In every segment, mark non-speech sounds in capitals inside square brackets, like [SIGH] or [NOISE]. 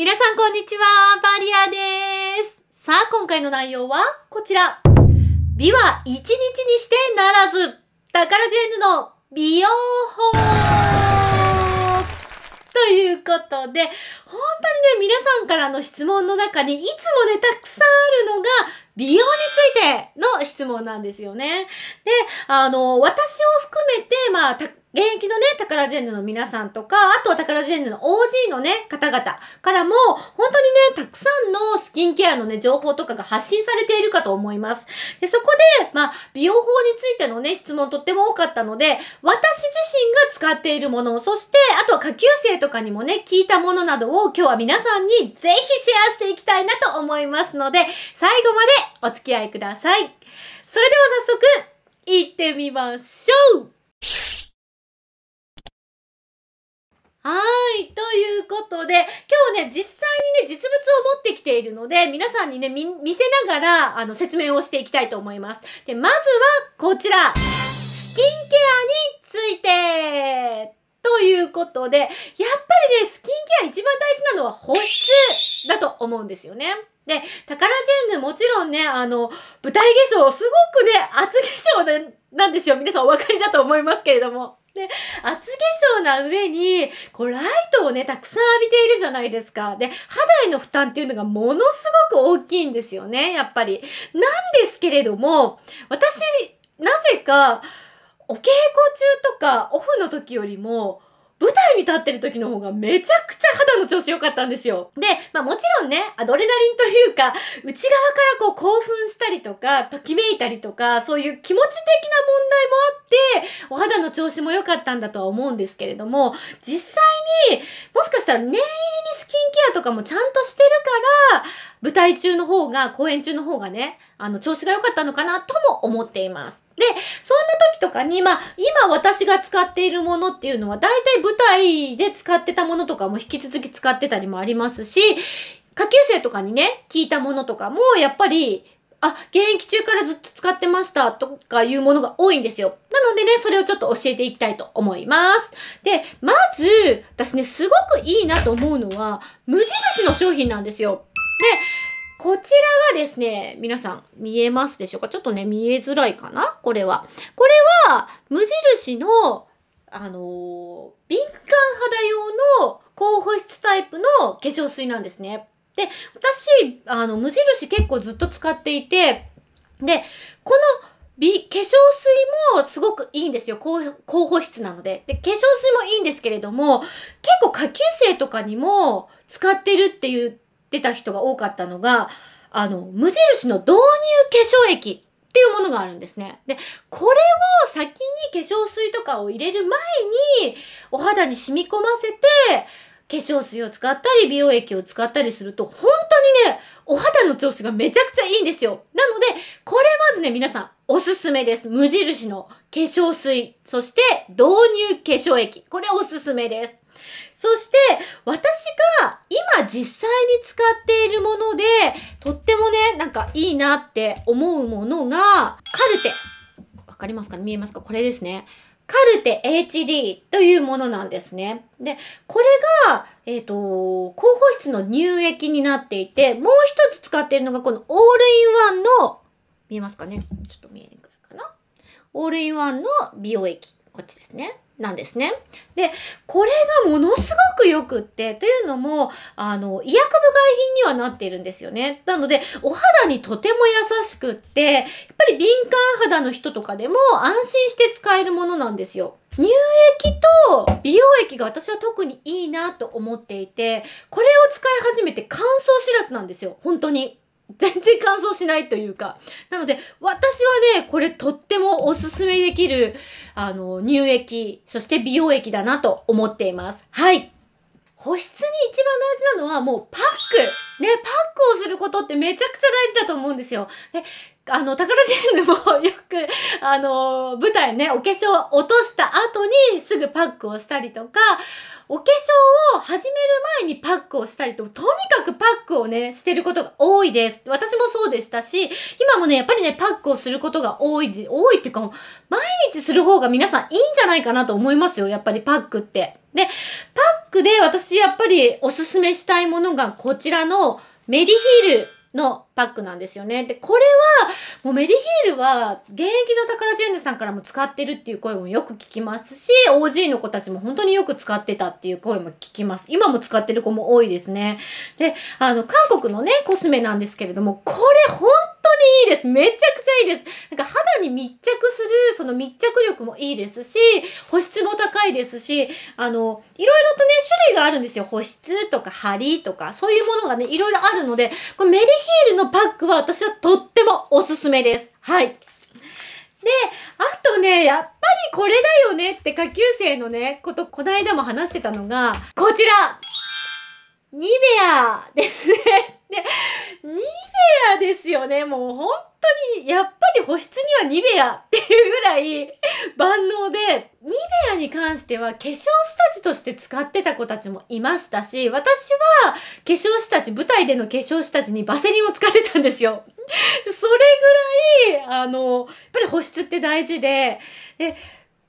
皆さんこんにちは、バリアです。さあ、今回の内容はこちら。美は一日にしてならず、タカラジェンヌの美容法ということで、本当にね、皆さんからの質問の中にいつもね、たくさんあるのが、美容についての質問なんですよね。で、あの、私を含めて、まあ、現役のね、宝ジェンヌの皆さんとか、あとは宝ジェンヌの OG のね、方々からも、本当にね、たくさんのスキンケアのね、情報とかが発信されているかと思います。で、そこで、まあ、美容法についてのね、質問とっても多かったので、私自身が使っているもの、そして、あとは下級生とかにもね、聞いたものなどを今日は皆さんにぜひシェアしていきたいなと思いますので、最後までお付き合いください。それでは早速、行ってみましょうはい。ということで、今日ね、実際にね、実物を持ってきているので、皆さんにね、見、見せながら、あの、説明をしていきたいと思います。で、まずは、こちら。スキンケアについてということで、やっぱりね、スキンケア一番大事なのは保湿だと思うんですよね。で、タカラジェンヌもちろんね、あの、舞台化粧、すごくね、厚化粧でなんですよ。皆さんお分かりだと思いますけれども。で、厚化粧な上に、こう、ライトをね、たくさん浴びているじゃないですか。で、肌への負担っていうのがものすごく大きいんですよね、やっぱり。なんですけれども、私、なぜか、お稽古中とか、オフの時よりも、舞台に立ってる時の方がめちゃくちゃ肌の調子良かったんですよ。で、まあもちろんね、アドレナリンというか、内側からこう興奮したりとか、ときめいたりとか、そういう気持ち的な問題もあって、お肌の調子も良かったんだとは思うんですけれども、実際に、もしかしたら念入りにスキンケアとかもちゃんとしてるから、舞台中の方が、公演中の方がね、あの、調子が良かったのかなとも思っています。で、そんな時とかに、まあ、今私が使っているものっていうのは、大体舞台で使ってたものとかも引き続き使ってたりもありますし、下級生とかにね、聞いたものとかも、やっぱり、あ、現役中からずっと使ってましたとかいうものが多いんですよ。なのでね、それをちょっと教えていきたいと思います。で、まず、私ね、すごくいいなと思うのは、無印の商品なんですよ。で、こちらがですね、皆さん見えますでしょうかちょっとね、見えづらいかなこれは。これは、無印の、あのー、敏感肌用の高保湿タイプの化粧水なんですね。で、私、あの、無印結構ずっと使っていて、で、このび、化粧水もすごくいいんですよ。高高保湿なので。で、化粧水もいいんですけれども、結構下級生とかにも使ってるっていうってた人が多かったのが、あの、無印の導入化粧液っていうものがあるんですね。で、これを先に化粧水とかを入れる前に、お肌に染み込ませて、化粧水を使ったり、美容液を使ったりすると、本当にね、お肌の調子がめちゃくちゃいいんですよ。なので、これまずね、皆さん、おすすめです。無印の化粧水、そして導入化粧液。これおすすめです。そして、私が今実際に使っているもので、とってもね、なんかいいなって思うものが、カルテ。わかりますかね見えますかこれですね。カルテ HD というものなんですね。で、これが、えっ、ー、と、広報室の乳液になっていて、もう一つ使っているのがこのオールインワンの、見えますかねちょっと見えにくいかな。オールインワンの美容液。こっちですね。なんですね。で、これがものすごく良くって、というのも、あの、医薬部外品にはなっているんですよね。なので、お肌にとても優しくって、やっぱり敏感肌の人とかでも安心して使えるものなんですよ。乳液と美容液が私は特にいいなと思っていて、これを使い始めて乾燥知らずなんですよ。本当に。全然乾燥しないというか。なので、私はね、これとってもおすすめできる、あの、乳液、そして美容液だなと思っています。はい。保湿に一番大事なのはもうパックね、パックをすることってめちゃくちゃ大事だと思うんですよ。で、あの、宝ジェンヌもよく、あの、舞台ね、お化粧落とした後にすぐパックをしたりとか、お化粧を始める前にパックをしたりと、とにかくパックをね、してることが多いです。私もそうでしたし、今もね、やっぱりね、パックをすることが多い、多いっていうか、毎日する方が皆さんいいんじゃないかなと思いますよ。やっぱりパックって。で、パックで私やっぱりおすすめしたいものがこちらのメディヒールのパックなんですよね。で、これは、もうメディヒールは現役のタカラジェンヌさんからも使ってるっていう声もよく聞きますし、OG の子たちも本当によく使ってたっていう声も聞きます。今も使ってる子も多いですね。で、あの、韓国のね、コスメなんですけれども、これ本当にいいです。めちゃくちゃいいです。なんか肌に密着する、その密着力もいいですし、保湿も高いですし、あの、いろいろとね、種類があるんですよ。保湿とか張りとか、そういうものがね、いろいろあるので、このメリヒールのパックは私はとってもおすすめです。はい。で、あとね、やっぱりこれだよねって下級生のね、こと、こないだも話してたのが、こちらニベアですねで、ニベアですよね。もう本当に、やっぱり保湿にはニベアっていうぐらい万能で、ニベアに関しては化粧下地として使ってた子たちもいましたし、私は化粧下地、舞台での化粧下地にバセリンを使ってたんですよ。それぐらい、あの、やっぱり保湿って大事で、で、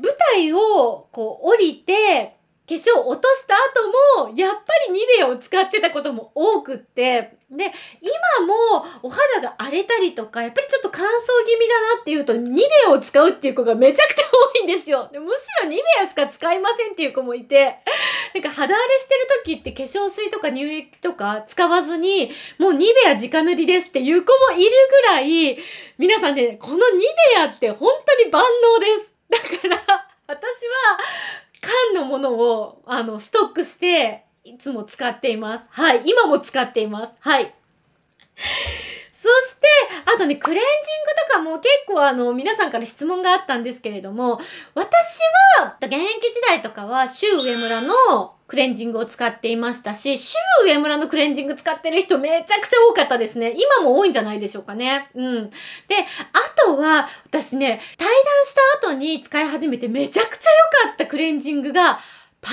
舞台をこう降りて、化粧を落とした後も、やっぱりニベアを使ってたことも多くって、で今もお肌が荒れたりとかやっぱりちょっと乾燥気味だなっていうとニベアを使うっていう子がめちゃくちゃ多いんですよでむしろニベアしか使いませんっていう子もいてなんか肌荒れしてる時って化粧水とか乳液とか使わずにもうニベア直塗りですっていう子もいるぐらい皆さんねこのニベアって本当に万能ですだから私は缶のものをあのストックしていつも使っています。はい。今も使っています。はい。[LAUGHS] そして、あとね、クレンジングとかも結構あの、皆さんから質問があったんですけれども、私は、現役時代とかは、週上村のクレンジングを使っていましたし、週上村のクレンジング使ってる人めちゃくちゃ多かったですね。今も多いんじゃないでしょうかね。うん。で、あとは、私ね、対談した後に使い始めてめちゃくちゃ良かったクレンジングが、パー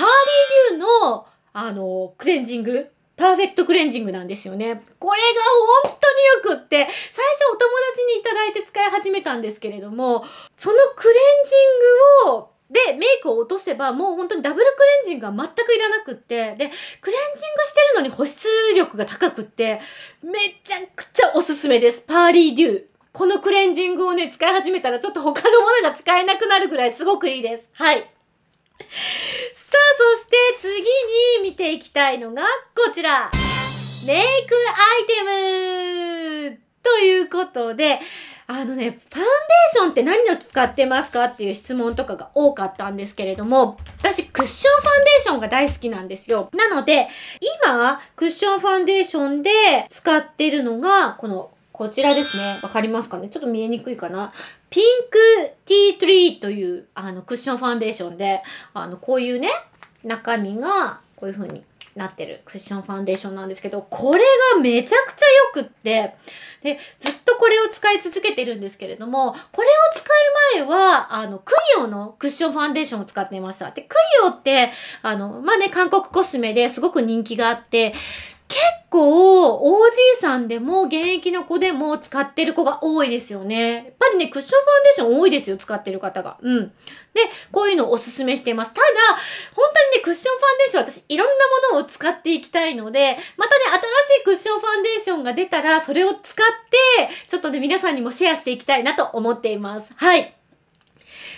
リーデューのあの、クレンジングパーフェクトクレンジングなんですよね。これが本当によくって、最初お友達にいただいて使い始めたんですけれども、そのクレンジングを、で、メイクを落とせばもう本当にダブルクレンジングが全くいらなくって、で、クレンジングしてるのに保湿力が高くって、めちゃくちゃおすすめです。パーリーデュー。このクレンジングをね、使い始めたらちょっと他のものが使えなくなるぐらいすごくいいです。はい。さあ、そして次に見ていきたいのがこちら。メイクアイテムということで、あのね、ファンデーションって何を使ってますかっていう質問とかが多かったんですけれども、私クッションファンデーションが大好きなんですよ。なので、今、クッションファンデーションで使ってるのが、このこちらですね。わかりますかねちょっと見えにくいかな。ピンクティートリーというあのクッションファンデーションで、あの、こういうね、中身がこういう風になってるクッションファンデーションなんですけど、これがめちゃくちゃ良くって、で、ずっとこれを使い続けてるんですけれども、これを使う前は、あの、クリオのクッションファンデーションを使っていました。で、クリオって、あの、まあ、ね、韓国コスメですごく人気があって、結構、おじいさんでも、現役の子でも使ってる子が多いですよね。やっぱりね、クッションファンデーション多いですよ、使ってる方が。うん。で、こういうのをおすすめしています。ただ、本当にね、クッションファンデーション、私、いろんなものを使っていきたいので、またね、新しいクッションファンデーションが出たら、それを使って、ちょっとね、皆さんにもシェアしていきたいなと思っています。はい。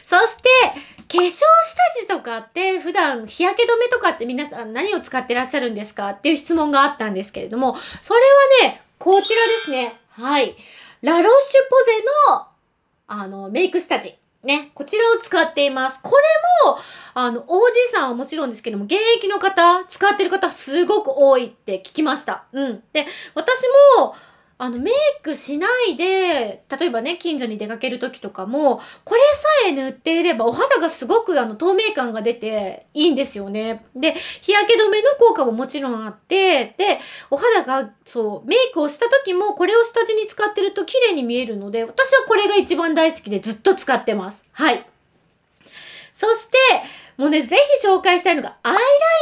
そして、化粧下地とかって普段日焼け止めとかって皆さん何を使ってらっしゃるんですかっていう質問があったんですけれども、それはね、こちらですね。はい。ラロッシュポゼの、あの、メイク下地。ね、こちらを使っています。これも、あの、おじいさんはもちろんですけども、現役の方、使ってる方すごく多いって聞きました。うん。で、私も、あの、メイクしないで、例えばね、近所に出かける時とかも、これさえ塗っていれば、お肌がすごくあの、透明感が出ていいんですよね。で、日焼け止めの効果ももちろんあって、で、お肌が、そう、メイクをした時も、これを下地に使ってると綺麗に見えるので、私はこれが一番大好きでずっと使ってます。はい。そして、もうね、ぜひ紹介したいのがアイ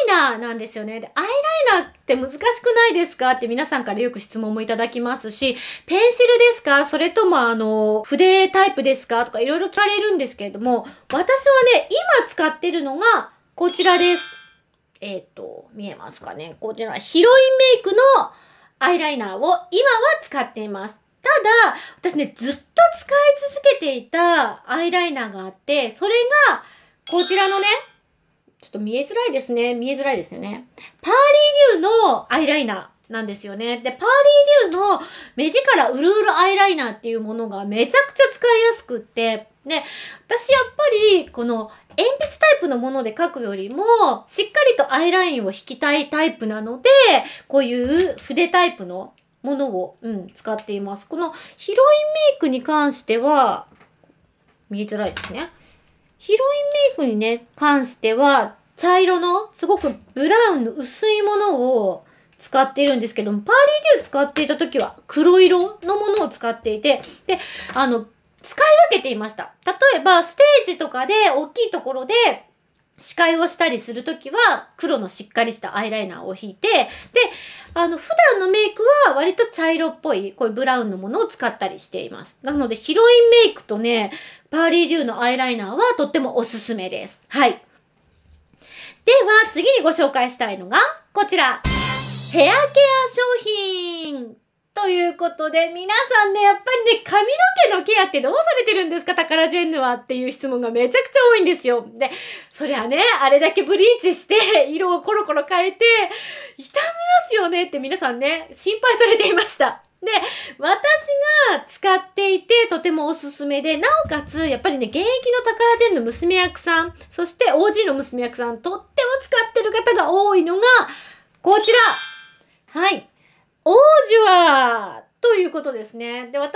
ライナーなんですよね。で、アイライナーって難しくないですかって皆さんからよく質問もいただきますし、ペンシルですかそれともあの、筆タイプですかとかいろいろ聞かれるんですけれども、私はね、今使ってるのがこちらです。えっ、ー、と、見えますかね。こちら、ヒロインメイクのアイライナーを今は使っています。ただ、私ね、ずっと使い続けていたアイライナーがあって、それが、こちらのね、ちょっと見えづらいですね。見えづらいですよね。パーリーデューのアイライナーなんですよね。で、パーリーデューの目力うるうるアイライナーっていうものがめちゃくちゃ使いやすくって、ね、私やっぱり、この鉛筆タイプのもので描くよりも、しっかりとアイラインを引きたいタイプなので、こういう筆タイプのものを、うん、使っています。このヒロインメイクに関しては、見えづらいですね。ヒロインメイクにね、関しては、茶色の、すごくブラウンの薄いものを使っているんですけども、パーリーデュー使っていた時は黒色のものを使っていて、で、あの、使い分けていました。例えば、ステージとかで大きいところで、視界をしたりするときは黒のしっかりしたアイライナーを引いて、で、あの、普段のメイクは割と茶色っぽい、こういうブラウンのものを使ったりしています。なので、ヒロインメイクとね、パーリーデューのアイライナーはとってもおすすめです。はい。では、次にご紹介したいのが、こちら。ヘアケア商品ということで、皆さんね、やっぱりね、髪の毛のケアってどうされてるんですか、タカラジェンヌはっていう質問がめちゃくちゃ多いんですよ。で、そりゃね、あれだけブリーチして、[LAUGHS] 色をコロコロ変えて、痛みますよねって皆さんね、心配されていました。で、私が使っていてとてもおすすめで、なおかつ、やっぱりね、現役のタカラジェンヌ娘役さん、そして OG の娘役さん、とっても使ってる方が多いのが、こちら。はい。オージュアということですね。で、私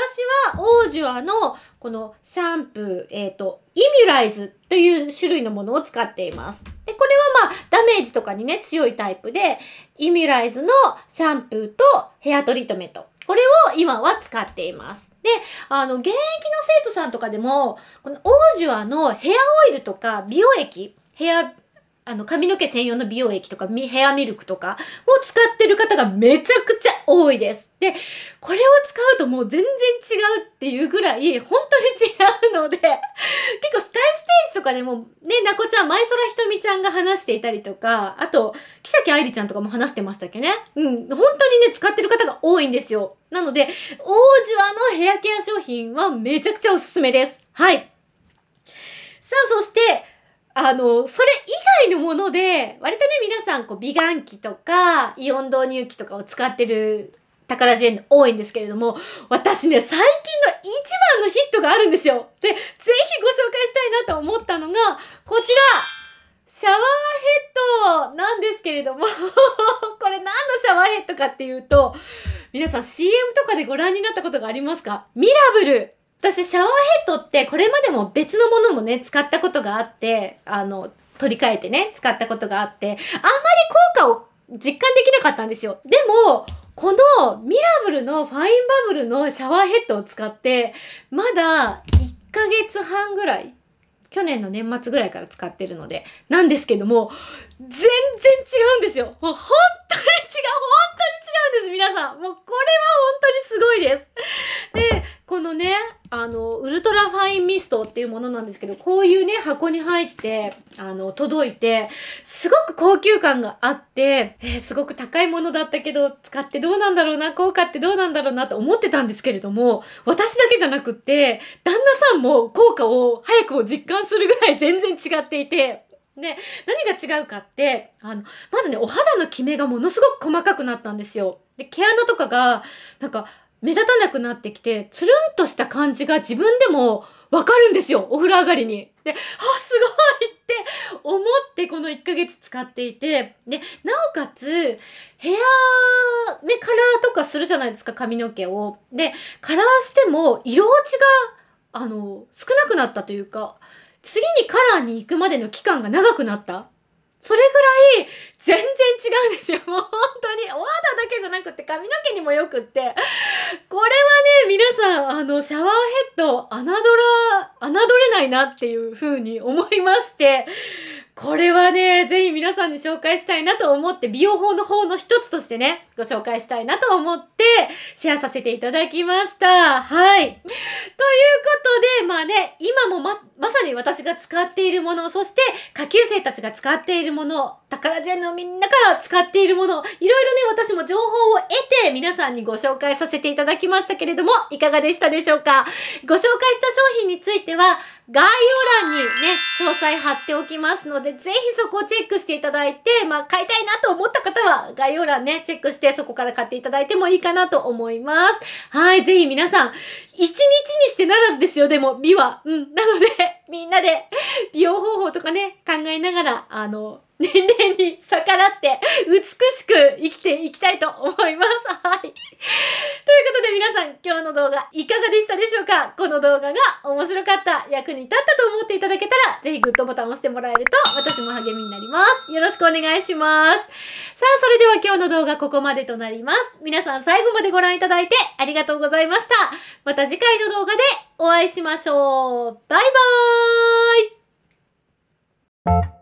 はオージュアのこのシャンプー、えっ、ー、と、イミュライズという種類のものを使っています。で、これはまあ、ダメージとかにね、強いタイプで、イミュライズのシャンプーとヘアトリートメント。これを今は使っています。で、あの、現役の生徒さんとかでも、このオージュアのヘアオイルとか美容液、ヘアあの、髪の毛専用の美容液とか、ヘアミルクとかを使ってる方がめちゃくちゃ多いです。で、これを使うともう全然違うっていうぐらい、本当に違うので結構スカイステージとかでも、ね、なこちゃん、前空ひとみちゃんが話していたりとか、あと、木崎愛理ちゃんとかも話してましたっけね。うん、本当にね、使ってる方が多いんですよ。なので、王子はのヘアケア商品はめちゃくちゃおすすめです。はい。さあ、そして、あの、それ外のもので、割とね、皆さん、こう、美顔器とか、イオン導入器とかを使ってる宝ジェン多いんですけれども、私ね、最近の一番のヒットがあるんですよ。で、ぜひご紹介したいなと思ったのが、こちらシャワーヘッドなんですけれども [LAUGHS] これ何のシャワーヘッドかっていうと、皆さん CM とかでご覧になったことがありますかミラブル私、シャワーヘッドって、これまでも別のものもね、使ったことがあって、あの、取り替えてね、使ったことがあって、あんまり効果を実感できなかったんですよ。でも、このミラブルのファインバブルのシャワーヘッドを使って、まだ1ヶ月半ぐらい去年の年末ぐらいから使ってるので、なんですけども、全然違うんですよもう本当に違う本当に違うんです皆さんもうこれは本当にすごいですでこのねあのウルトラファインミストっていうものなんですけどこういうね箱に入ってあの届いてすごく高級感があって、えー、すごく高いものだったけど使ってどうなんだろうな効果ってどうなんだろうなって思ってたんですけれども私だけじゃなくって旦那さんも効果を早く実感するぐらい全然違っていてで、何が違うかって、あの、まずね、お肌のキメがものすごく細かくなったんですよ。で、毛穴とかが、なんか、目立たなくなってきて、つるんとした感じが自分でもわかるんですよ。お風呂上がりに。で、あ、すごいって思ってこの1ヶ月使っていて、で、なおかつ、ヘア、ね、カラーとかするじゃないですか、髪の毛を。で、カラーしても色落ちが、あの、少なくなったというか、次にカラーに行くまでの期間が長くなったそれぐらい全然違うんですよ。もう本当に。お肌だけじゃなくて髪の毛にも良くって。これはね、皆さん、あの、シャワーヘッド、侮ら、侮れないなっていう風に思いまして。これはね、ぜひ皆さんに紹介したいなと思って、美容法の方の一つとしてね、ご紹介したいなと思って、シェアさせていただきました。はい。ということで、まあね、今もま、まさに私が使っているもの、そして、下級生たちが使っているもの、宝ジェンのみんなから使っているもの、いろいろね、私も情報を得て、皆さんにご紹介させていただきましたけれども、いかがでしたでしょうかご紹介した商品については、概要欄にね、詳細貼っておきますので、ぜひそこをチェックしていただいて、まあ、買いたいなと思った方は、概要欄ね、チェックして、そこから買っていただいてもいいかなと思います。はい、ぜひ皆さん、一日にしてならずですよ、でも、美は。うん、なので、みんなで、美容方法とかね、考えながら、あの、年齢に逆らって美しく生きていきたいと思います。はい。ということで皆さん今日の動画いかがでしたでしょうかこの動画が面白かった、役に立ったと思っていただけたらぜひグッドボタンを押してもらえると私も励みになります。よろしくお願いします。さあ、それでは今日の動画ここまでとなります。皆さん最後までご覧いただいてありがとうございました。また次回の動画でお会いしましょう。バイバーイ